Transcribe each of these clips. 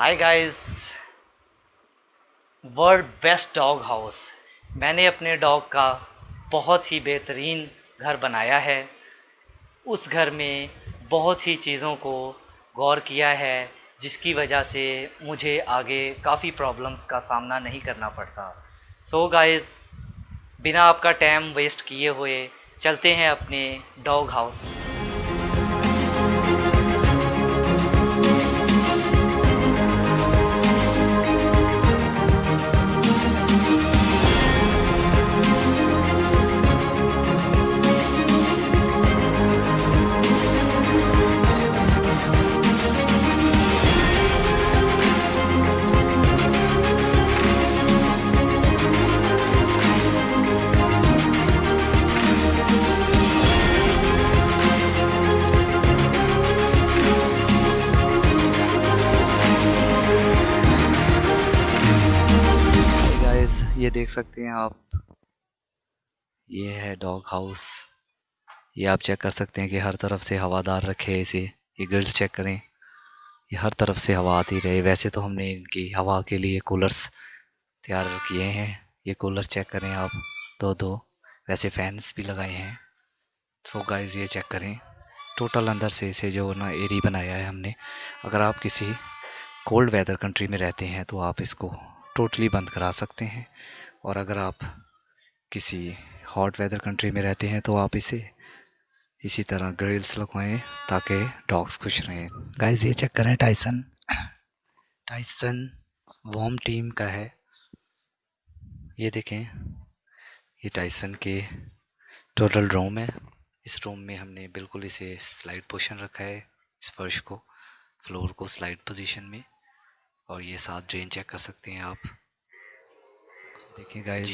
हाय guys world best dog house मैंने अपने dog का बहुत ही बेहतरीन घर बनाया है उस घर में बहुत ही चीज़ों को गौर किया है जिसकी वजह से मुझे आगे काफ़ी प्रॉब्लम्स का सामना नहीं करना पड़ता सो so गाइस बिना आपका टाइम वेस्ट किए हुए चलते हैं अपने डॉग हाउस ये देख सकते हैं आप ये है डॉग हाउस ये आप चेक कर सकते हैं कि हर तरफ से हवादार रखे इसे ये गर्ल्स चेक करें ये हर तरफ से हवा आती रहे वैसे तो हमने इनकी हवा के लिए कूलर्स तैयार किए हैं ये कूलर चेक करें आप दो दो वैसे फैंस भी लगाए हैं सो गाइस ये चेक करें टोटल अंदर से इसे जो ना एरी बनाया है हमने अगर आप किसी कोल्ड वेदर कंट्री में रहते हैं तो आप इसको टोटली बंद करा सकते हैं और अगर आप किसी हॉट वेदर कंट्री में रहते हैं तो आप इसे इसी तरह ग्रिल्स लगवाएं ताकि डॉग्स खुश रहें गाइस ये चेक करें टाइसन टाइसन वॉम टीम का है ये देखें ये टाइसन के टोटल रूम है इस रूम में हमने बिल्कुल इसे स्लाइड पोशन रखा है इस फर्श को फ्लोर को स्लाइड पोजीशन में और ये साथ ड्रेन चेक कर सकते हैं आप देखिए गाइस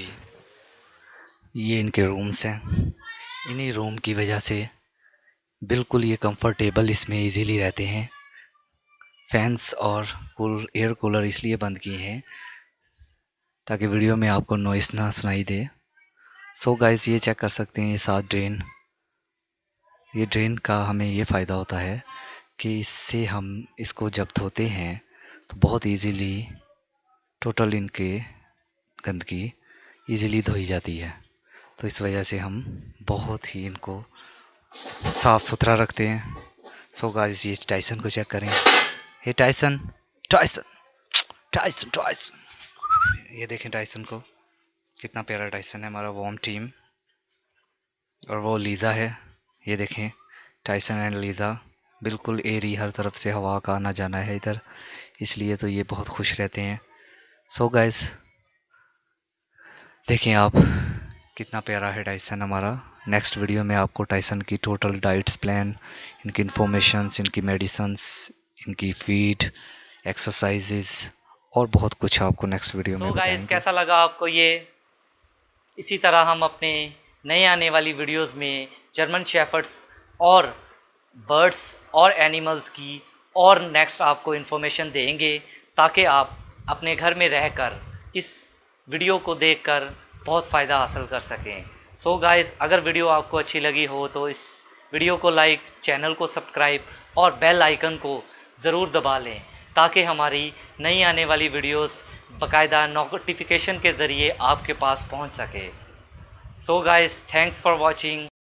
ये इनके रूम्स हैं इन्हीं रूम की वजह से बिल्कुल ये कंफर्टेबल इसमें इजीली रहते हैं फैंस और कूल एयर कूलर इसलिए बंद किए हैं ताकि वीडियो में आपको नॉइस ना सुनाई दे सो so गाइस ये चेक कर सकते हैं ये सात ड्रेन ये ड्रेन का हमें ये फ़ायदा होता है कि इससे हम इसको जब धोते हैं तो बहुत इजीली टोटल इनके गंदगी ईज़िली धोई जाती है तो इस वजह से हम बहुत ही इनको साफ़ सुथरा रखते हैं सो गाइस ये टाइसन को चेक करें hey Tyson Tyson Tyson Tyson ये देखें टाइसन को कितना प्यारा टाइसन है हमारा वॉम टीम और वो लीज़ा है ये देखें टाइसन एंड लीज़ा बिल्कुल एरी हर तरफ से हवा का आना जाना है इधर इसलिए तो ये बहुत खुश रहते हैं सो so गाइस देखें आप कितना प्यारा है टाइसन हमारा नेक्स्ट वीडियो में आपको टाइसन की टोटल डाइट्स प्लान इनकी इन्फॉर्मेशंस इनकी मेडिसन्स इनकी फीड एक्सरसाइजेज और बहुत कुछ आपको नेक्स्ट वीडियो में गाइस कैसा लगा आपको ये इसी तरह हम अपने नए आने वाली वीडियोस में जर्मन शेफर्ड्स और बर्ड्स और एनिमल्स की और नेक्स्ट आपको इन्फॉर्मेशन देंगे ताकि आप अपने घर में रहकर इस वीडियो को देखकर बहुत फ़ायदा हासिल कर सकें सो so गाइस अगर वीडियो आपको अच्छी लगी हो तो इस वीडियो को लाइक चैनल को सब्सक्राइब और बेल आइकन को ज़रूर दबा लें ताकि हमारी नई आने वाली वीडियोस बकायदा नोटिफिकेशन के ज़रिए आपके पास पहुंच सके so guys thanks for watching